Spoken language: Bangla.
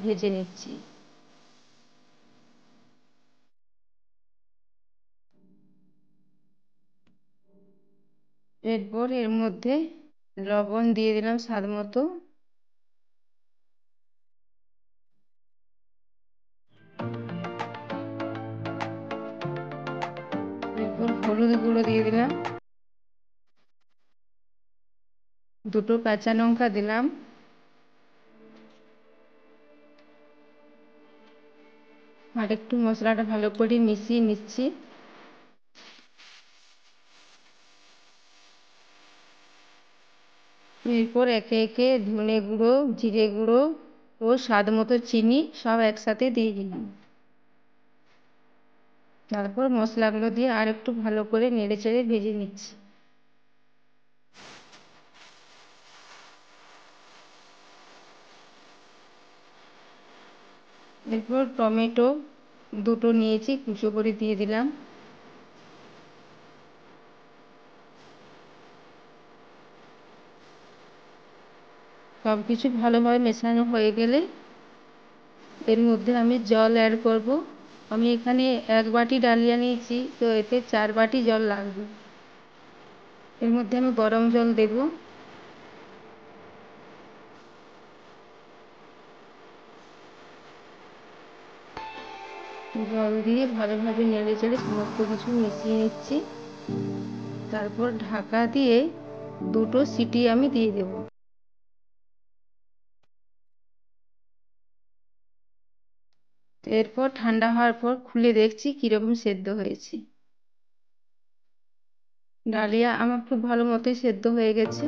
ভেজে নিচ্ছি এরপর এর মধ্যে লবণ দিয়ে দিলাম স্বাদ মতো হলুদ গুঁড়ো দিয়ে দিলাম দুটো কাঁচা লঙ্কা দিলাম আর একটু মশলাটা ভালো করে মিশিয়ে নিচ্ছি এরপর একে একে ধনে গুঁড়ো জিরে গুঁড়ো ও স্বাদ মতো চিনি সব একসাথে দিয়ে দিলাম তারপর মশলাগুলো দিয়ে আর একটু ভালো করে নেড়ে চেড়ে ভেজে নিচ্ছি এরপর টমেটো দুটো নিয়েছি কুচো করে দিয়ে দিলাম সব কিছু ভালোভাবে মেশানো হয়ে গেলে এর মধ্যে আমি জল অ্যাড করব আমি এখানে এক বাটি ডালিয়া নিয়েছি তো এতে চার বাটি জল লাগবে এর মধ্যে আমি গরম জল দেবো জল দিয়ে ভালোভাবে নেড়ে চেড়ে সমস্ত কিছু মিশিয়ে নিচ্ছি তারপর ঢাকা দিয়ে দুটো সিটি আমি দিয়ে দেব এরপর ঠান্ডা হওয়ার পর খুলে দেখছি কীরকম সেদ্ধ হয়েছে ডালিয়া আমার খুব ভালো মতোই সেদ্ধ হয়ে গেছে